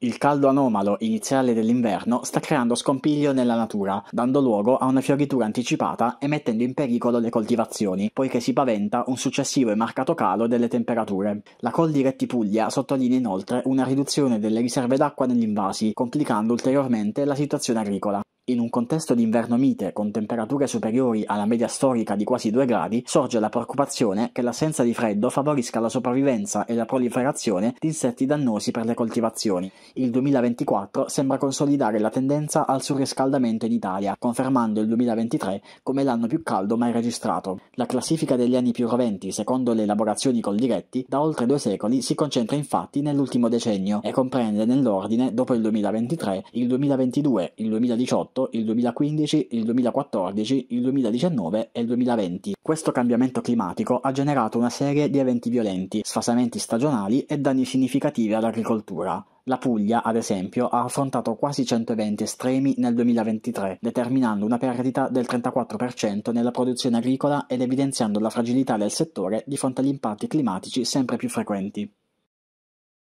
Il caldo anomalo iniziale dell'inverno sta creando scompiglio nella natura, dando luogo a una fioritura anticipata e mettendo in pericolo le coltivazioni, poiché si paventa un successivo e marcato calo delle temperature. La Col Coldiretti Puglia sottolinea inoltre una riduzione delle riserve d'acqua negli invasi, complicando ulteriormente la situazione agricola. In un contesto di inverno mite, con temperature superiori alla media storica di quasi 2 gradi, sorge la preoccupazione che l'assenza di freddo favorisca la sopravvivenza e la proliferazione di insetti dannosi per le coltivazioni. Il 2024 sembra consolidare la tendenza al surriscaldamento in Italia, confermando il 2023 come l'anno più caldo mai registrato. La classifica degli anni più roventi, secondo le elaborazioni col diretti, da oltre due secoli si concentra infatti nell'ultimo decennio e comprende nell'ordine, dopo il 2023, il 2022, il 2018, 2018, esatto, il 2015, il 2014, il 2019 e il 2020. Questo cambiamento climatico ha generato una serie di eventi violenti, sfasamenti stagionali e danni significativi all'agricoltura. La Puglia, ad esempio, ha affrontato quasi 100 eventi estremi nel 2023, determinando una perdita del 34% nella produzione agricola ed evidenziando la fragilità del settore di fronte agli impatti climatici sempre più frequenti.